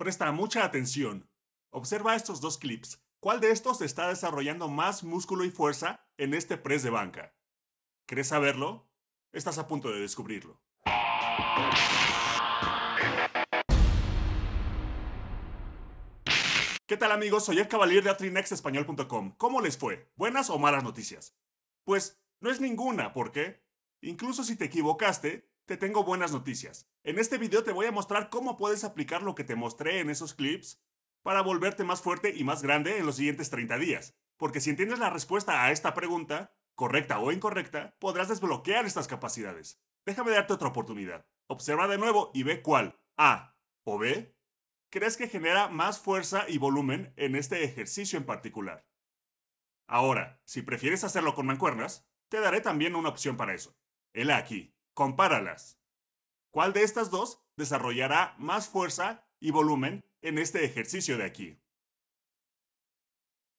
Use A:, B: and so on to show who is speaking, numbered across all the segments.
A: Presta mucha atención. Observa estos dos clips. ¿Cuál de estos está desarrollando más músculo y fuerza en este press de banca? ¿Crees saberlo? Estás a punto de descubrirlo. ¿Qué tal amigos? Soy el Cavalier de atrinexespañol.com. ¿Cómo les fue? ¿Buenas o malas noticias? Pues no es ninguna, ¿por qué? incluso si te equivocaste, te tengo buenas noticias. En este video te voy a mostrar cómo puedes aplicar lo que te mostré en esos clips para volverte más fuerte y más grande en los siguientes 30 días. Porque si entiendes la respuesta a esta pregunta, correcta o incorrecta, podrás desbloquear estas capacidades. Déjame darte otra oportunidad. Observa de nuevo y ve cuál, A o B, crees que genera más fuerza y volumen en este ejercicio en particular. Ahora, si prefieres hacerlo con mancuernas, te daré también una opción para eso. Hela aquí. Compáralas. ¿Cuál de estas dos desarrollará más fuerza y volumen en este ejercicio de aquí?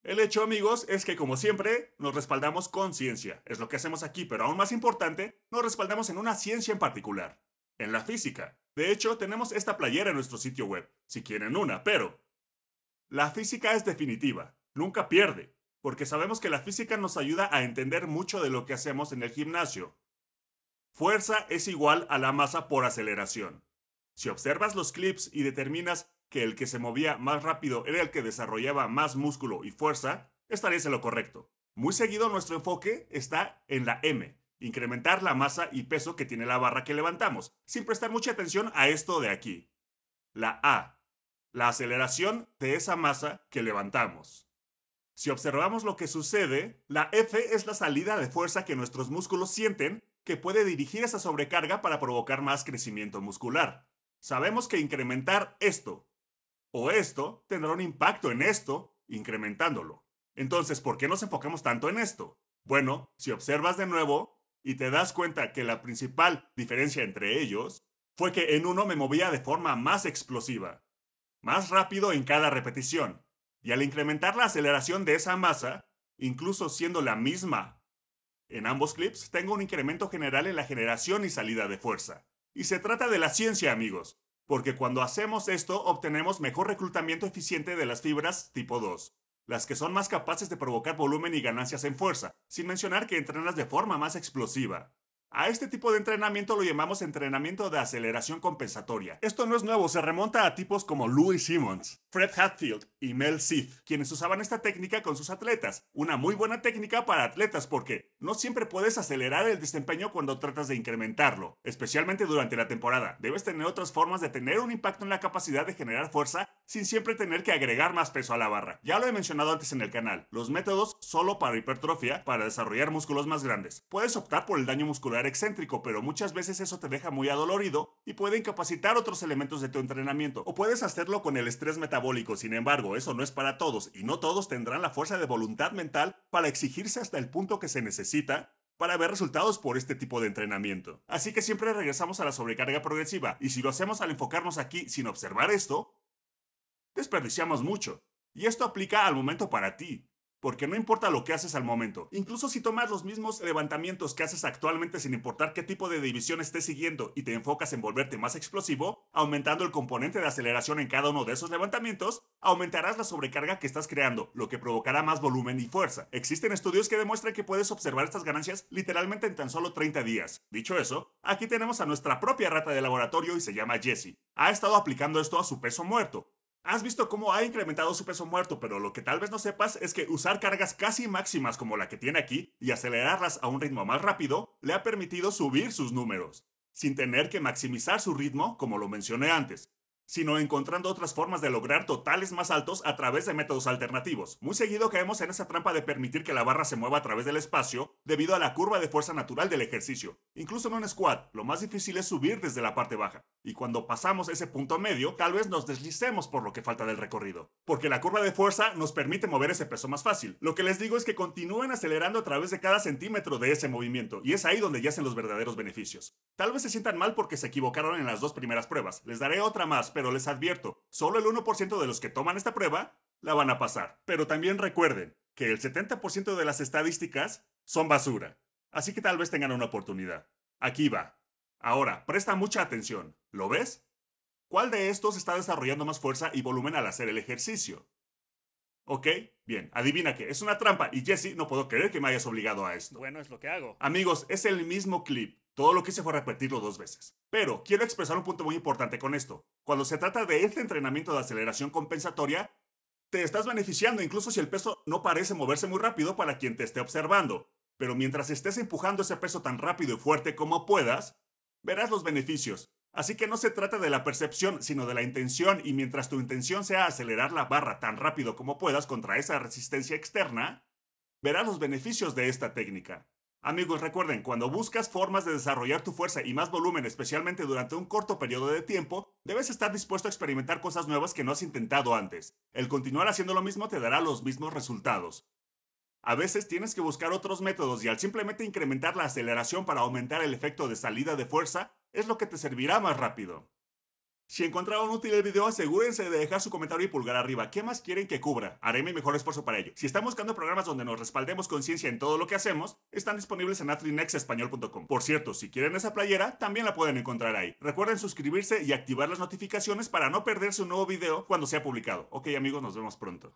A: El hecho, amigos, es que como siempre, nos respaldamos con ciencia. Es lo que hacemos aquí, pero aún más importante, nos respaldamos en una ciencia en particular, en la física. De hecho, tenemos esta playera en nuestro sitio web, si quieren una, pero... La física es definitiva, nunca pierde, porque sabemos que la física nos ayuda a entender mucho de lo que hacemos en el gimnasio, Fuerza es igual a la masa por aceleración. Si observas los clips y determinas que el que se movía más rápido era el que desarrollaba más músculo y fuerza, estarías en lo correcto. Muy seguido nuestro enfoque está en la M, incrementar la masa y peso que tiene la barra que levantamos, sin prestar mucha atención a esto de aquí. La A, la aceleración de esa masa que levantamos. Si observamos lo que sucede, la F es la salida de fuerza que nuestros músculos sienten que puede dirigir esa sobrecarga para provocar más crecimiento muscular. Sabemos que incrementar esto o esto tendrá un impacto en esto incrementándolo. Entonces, ¿por qué nos enfocamos tanto en esto? Bueno, si observas de nuevo y te das cuenta que la principal diferencia entre ellos fue que en uno me movía de forma más explosiva, más rápido en cada repetición, y al incrementar la aceleración de esa masa, incluso siendo la misma en ambos clips tengo un incremento general en la generación y salida de fuerza. Y se trata de la ciencia, amigos, porque cuando hacemos esto obtenemos mejor reclutamiento eficiente de las fibras tipo 2, las que son más capaces de provocar volumen y ganancias en fuerza, sin mencionar que entrenas de forma más explosiva. A este tipo de entrenamiento lo llamamos entrenamiento de aceleración compensatoria. Esto no es nuevo, se remonta a tipos como Louis Simmons. Fred Hatfield y Mel Seath, quienes usaban esta técnica con sus atletas. Una muy buena técnica para atletas porque no siempre puedes acelerar el desempeño cuando tratas de incrementarlo, especialmente durante la temporada. Debes tener otras formas de tener un impacto en la capacidad de generar fuerza sin siempre tener que agregar más peso a la barra. Ya lo he mencionado antes en el canal, los métodos solo para hipertrofia, para desarrollar músculos más grandes. Puedes optar por el daño muscular excéntrico, pero muchas veces eso te deja muy adolorido y puede incapacitar otros elementos de tu entrenamiento. O puedes hacerlo con el estrés metabólico sin embargo, eso no es para todos y no todos tendrán la fuerza de voluntad mental para exigirse hasta el punto que se necesita para ver resultados por este tipo de entrenamiento. Así que siempre regresamos a la sobrecarga progresiva y si lo hacemos al enfocarnos aquí sin observar esto, desperdiciamos mucho. Y esto aplica al momento para ti porque no importa lo que haces al momento. Incluso si tomas los mismos levantamientos que haces actualmente sin importar qué tipo de división estés siguiendo y te enfocas en volverte más explosivo, aumentando el componente de aceleración en cada uno de esos levantamientos, aumentarás la sobrecarga que estás creando, lo que provocará más volumen y fuerza. Existen estudios que demuestran que puedes observar estas ganancias literalmente en tan solo 30 días. Dicho eso, aquí tenemos a nuestra propia rata de laboratorio y se llama Jessie. Ha estado aplicando esto a su peso muerto, Has visto cómo ha incrementado su peso muerto, pero lo que tal vez no sepas es que usar cargas casi máximas como la que tiene aquí y acelerarlas a un ritmo más rápido le ha permitido subir sus números, sin tener que maximizar su ritmo como lo mencioné antes sino encontrando otras formas de lograr totales más altos a través de métodos alternativos. Muy seguido caemos en esa trampa de permitir que la barra se mueva a través del espacio debido a la curva de fuerza natural del ejercicio. Incluso en un squat, lo más difícil es subir desde la parte baja, y cuando pasamos ese punto medio, tal vez nos deslicemos por lo que falta del recorrido, porque la curva de fuerza nos permite mover ese peso más fácil. Lo que les digo es que continúen acelerando a través de cada centímetro de ese movimiento, y es ahí donde yacen los verdaderos beneficios. Tal vez se sientan mal porque se equivocaron en las dos primeras pruebas, les daré otra más, pero les advierto, solo el 1% de los que toman esta prueba la van a pasar. Pero también recuerden que el 70% de las estadísticas son basura, así que tal vez tengan una oportunidad. Aquí va. Ahora, presta mucha atención. ¿Lo ves? ¿Cuál de estos está desarrollando más fuerza y volumen al hacer el ejercicio? ¿Ok? Bien, adivina que es una trampa y Jesse no puedo creer que me hayas obligado a esto. Bueno, es lo que hago. Amigos, es el mismo clip. Todo lo que hice fue repetirlo dos veces. Pero quiero expresar un punto muy importante con esto. Cuando se trata de este entrenamiento de aceleración compensatoria, te estás beneficiando incluso si el peso no parece moverse muy rápido para quien te esté observando. Pero mientras estés empujando ese peso tan rápido y fuerte como puedas, verás los beneficios. Así que no se trata de la percepción, sino de la intención, y mientras tu intención sea acelerar la barra tan rápido como puedas contra esa resistencia externa, verás los beneficios de esta técnica. Amigos, recuerden, cuando buscas formas de desarrollar tu fuerza y más volumen, especialmente durante un corto periodo de tiempo, debes estar dispuesto a experimentar cosas nuevas que no has intentado antes. El continuar haciendo lo mismo te dará los mismos resultados. A veces tienes que buscar otros métodos y al simplemente incrementar la aceleración para aumentar el efecto de salida de fuerza, es lo que te servirá más rápido. Si encontraron útil el video, asegúrense de dejar su comentario y pulgar arriba. ¿Qué más quieren que cubra? Haré mi mejor esfuerzo para ello. Si están buscando programas donde nos respaldemos con ciencia en todo lo que hacemos, están disponibles en atrinexespañol.com. Por cierto, si quieren esa playera, también la pueden encontrar ahí. Recuerden suscribirse y activar las notificaciones para no perderse un nuevo video cuando sea publicado. Ok amigos, nos vemos pronto.